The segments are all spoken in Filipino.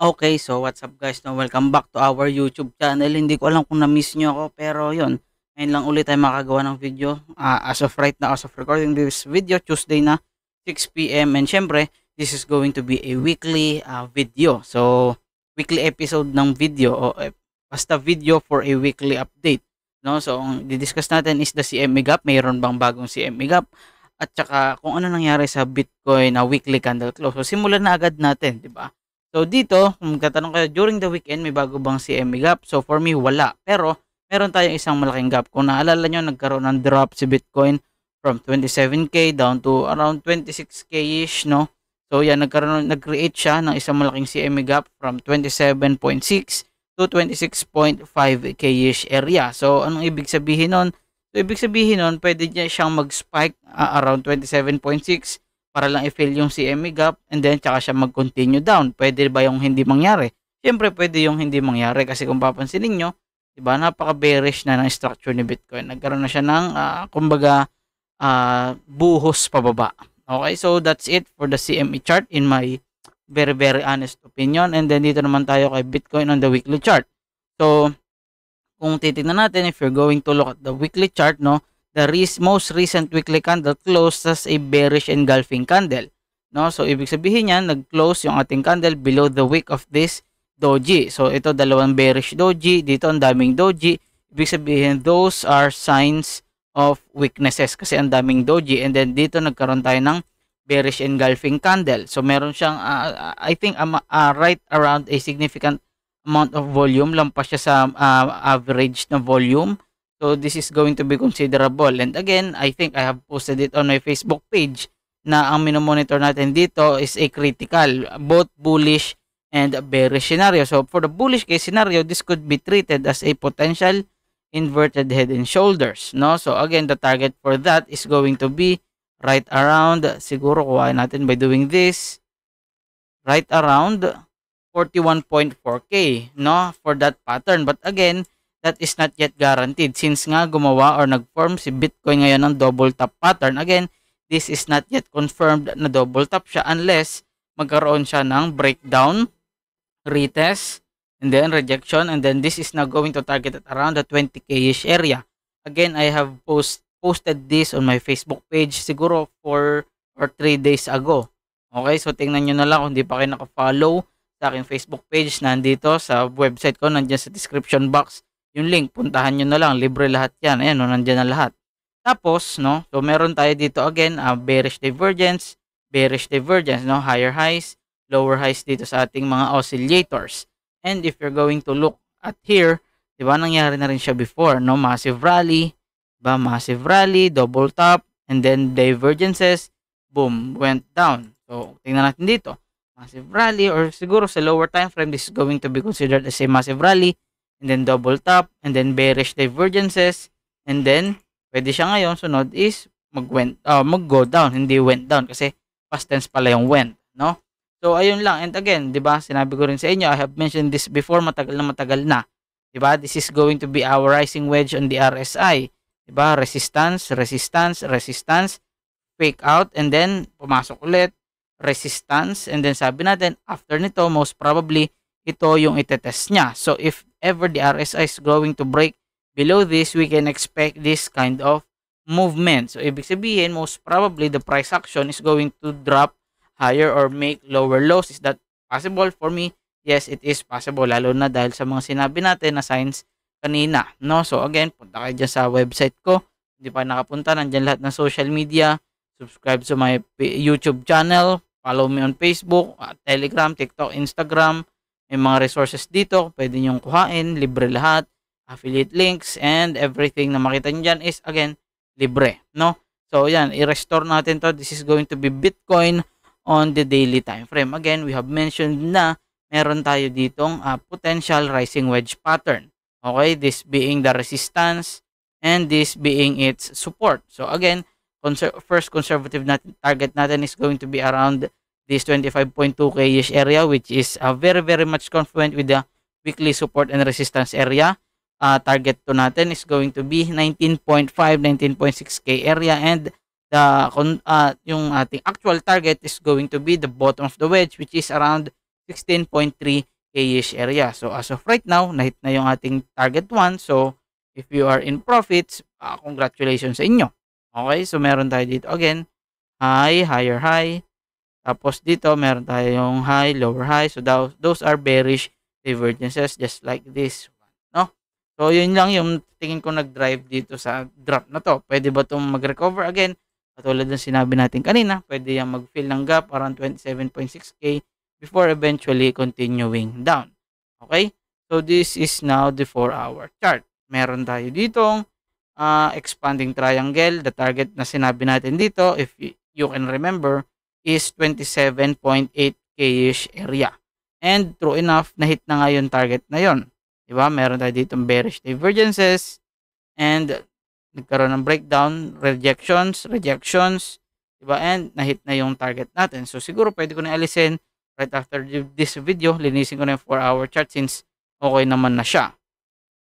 Okay, so what's up guys? No, welcome back to our YouTube channel. Hindi ko alam kung na-miss nyo ako pero yon. Ngayon lang ulit tayo makagawa ng video. Uh, as of right now, as of recording this video, Tuesday na 6pm. And syempre, this is going to be a weekly uh, video. So, weekly episode ng video o eh, basta video for a weekly update. No? So, ang didiscuss natin is the CME gap. Mayroon bang bagong CME gap? At saka kung ano nangyari sa Bitcoin na weekly candle close. So, simulan na agad natin, di ba? So dito, kung magtatanong kayo, during the weekend may bago bang CME gap? So for me, wala. Pero meron tayong isang malaking gap. Kung naalala nyo, nagkaroon ng drop si Bitcoin from 27K down to around 26K-ish, no? So yan, nagkaroon, nag-create siya ng isang malaking CME gap from 27.6 to 26.5K-ish area. So anong ibig sabihin nun? So ibig sabihin nun, pwede niya siyang mag-spike uh, around 27.6 para lang i-fill yung CME gap and then tsaka siya mag-continue down. Pwede ba yung hindi mangyari? Siyempre, pwede yung hindi mangyari kasi kung papansin niyo, 'di ba, napaka-bearish na ng structure ni Bitcoin. Nagkaroon na siya ng uh, kumbaga uh, buhos pababa. Okay, so that's it for the CME chart in my very very honest opinion. And then dito naman tayo kay Bitcoin on the weekly chart. So kung titingnan natin if you're going to look at the weekly chart, no, the re- most recent weekly candle closed as a bearish engulfing candle. No? So, ibig sabihin niya, nag-close yung ating candle below the wick of this doji. So, ito dalawang bearish doji. Dito, ang daming doji. Ibig sabihin, those are signs of weaknesses kasi ang daming doji. And then, dito nagkaroon tayo ng bearish engulfing candle. So, meron siyang, uh, I think, um, uh, right around a significant amount of volume. Lampas siya sa uh, average na volume So this is going to be considerable. And again, I think I have posted it on my Facebook page na ang minomonitor natin dito is a critical, both bullish and bearish scenario. So for the bullish case scenario, this could be treated as a potential inverted head and shoulders. No? So again, the target for that is going to be right around, siguro kuhain natin by doing this, right around 41.4K no? for that pattern. But again, that is not yet guaranteed since nga gumawa or nag-form si Bitcoin ngayon ng double top pattern. Again, this is not yet confirmed na double top siya unless magkaroon siya ng breakdown, retest, and then rejection and then this is now going to target at around the 20k-ish area. Again, I have post posted this on my Facebook page siguro 4 or 3 days ago. Okay, so tingnan nyo na lang kung hindi pa kayo follow sa aking Facebook page. Nandito sa website ko, nandiyan sa description box yung link, puntahan nyo na lang. Libre lahat yan. Ayan, no, nandyan na lahat. Tapos, no, so meron tayo dito again, uh, bearish divergence, bearish divergence, no, higher highs, lower highs dito sa ating mga oscillators. And if you're going to look at here, 'di ba nangyari na rin siya before, no? Massive rally, ba? Massive rally, double top, and then divergences, boom, went down. So, tingnan natin dito. Massive rally or siguro sa lower time frame this is going to be considered as a massive rally and then double top, and then bearish divergences, and then pwede siya ngayon sunod is mag went uh, ah, mag go down, hindi went down kasi past tense pala yung went, no? So ayun lang. And again, 'di ba? Sinabi ko rin sa inyo, I have mentioned this before matagal na matagal na. 'Di ba? This is going to be our rising wedge on the RSI. 'Di ba? Resistance, resistance, resistance, fake out and then pumasok ulit, resistance and then sabi natin after nito most probably ito yung itetest niya. So if ever the RSI is going to break below this, we can expect this kind of movement. So ibig sabihin, most probably the price action is going to drop higher or make lower lows. Is that possible for me? Yes, it is possible lalo na dahil sa mga sinabi natin na signs kanina. No? So again, punta kayo dyan sa website ko. Hindi pa nakapunta, nandiyan lahat ng social media. Subscribe to my YouTube channel. Follow me on Facebook, uh, Telegram, TikTok, Instagram. May mga resources dito, pwede nyong kuhain, libre lahat, affiliate links, and everything na makita nyo dyan is again, libre, no? So, yan, i-restore natin to. This is going to be Bitcoin on the daily time frame. Again, we have mentioned na meron tayo ditong uh, potential rising wedge pattern. Okay, this being the resistance and this being its support. So again, conser first conservative natin, target natin is going to be around this 25.2 kish area which is uh, very very much confluent with the weekly support and resistance area. Uh, target to natin is going to be 19.5, 19.6K area and the uh, yung ating actual target is going to be the bottom of the wedge which is around 16.3 kish area. So as of right now, nahit na yung ating target 1. So if you are in profits, uh, congratulations sa inyo. Okay, so meron tayo dito again. High, higher high, tapos dito, meron tayong high, lower high. So those are bearish divergences just like this one, no? So yun lang yung tingin ko nag-drive dito sa drop na to. Pwede ba itong mag-recover again? Katulad ng sinabi natin kanina, pwede yan mag-fill ng gap around 27.6K before eventually continuing down. Okay? So this is now the 4-hour chart. Meron tayo dito uh, ah, expanding triangle, the target na sinabi natin dito, if you can remember, is 278 kish area. And true enough, nahit na nga yung target na yon. Diba? Meron tayo dito bearish divergences and nagkaroon ng breakdown, rejections, rejections, diba? And nahit na yung target natin. So siguro pwede ko na alisin right after this video. Linisin ko na yung 4-hour chart since okay naman na siya.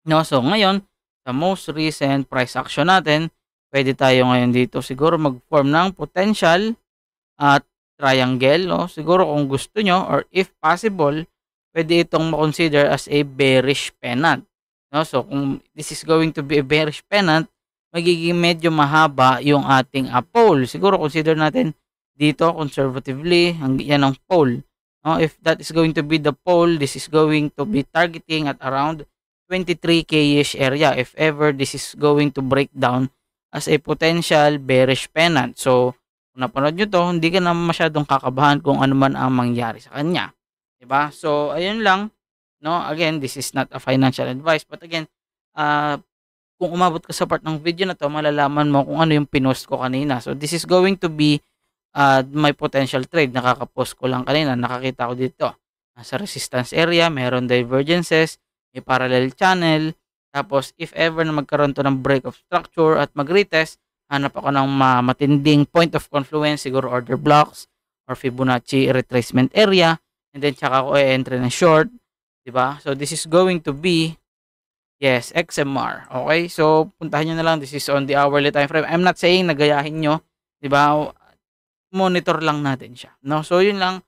No? So ngayon, sa most recent price action natin, pwede tayo ngayon dito siguro mag-form ng potential at triangle, no? Siguro kung gusto nyo or if possible, pwede itong ma-consider as a bearish pennant. No? So kung this is going to be a bearish pennant, magiging medyo mahaba yung ating uh, ah, pole. Siguro consider natin dito conservatively, ang, yan ang pole. No? If that is going to be the pole, this is going to be targeting at around 23K-ish area if ever this is going to break down as a potential bearish pennant. So, kung napanood nyo to, hindi ka na masyadong kakabahan kung ano man ang mangyari sa kanya. Diba? So, ayun lang. No, again, this is not a financial advice. But again, uh, kung umabot ka sa part ng video na to, malalaman mo kung ano yung pinost ko kanina. So, this is going to be uh, my potential trade. Nakakapost ko lang kanina. Nakakita ko dito. Nasa resistance area, meron divergences, may parallel channel. Tapos, if ever na magkaroon to ng break of structure at mag-retest, hanap ako ng matinding point of confluence, siguro order blocks or Fibonacci retracement area. And then, tsaka ako i entry ng short. ba diba? So, this is going to be, yes, XMR. Okay? So, puntahan nyo na lang. This is on the hourly time frame. I'm not saying nagayahin nyo. ba diba? Monitor lang natin siya. No? So, yun lang.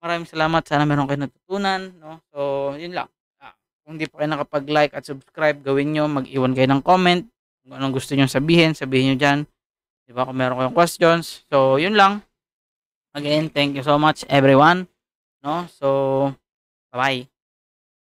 Maraming salamat. Sana meron kayo natutunan. No? So, yun lang. Ah, kung hindi pa kayo nakapag-like at subscribe, gawin nyo. Mag-iwan kayo ng comment. Kung anong gusto niyo sabihin, sabihin niyo diyan. 'Di ba? Kung meron kayong questions. So, 'yun lang. Again, thank you so much everyone. No? So, bye-bye.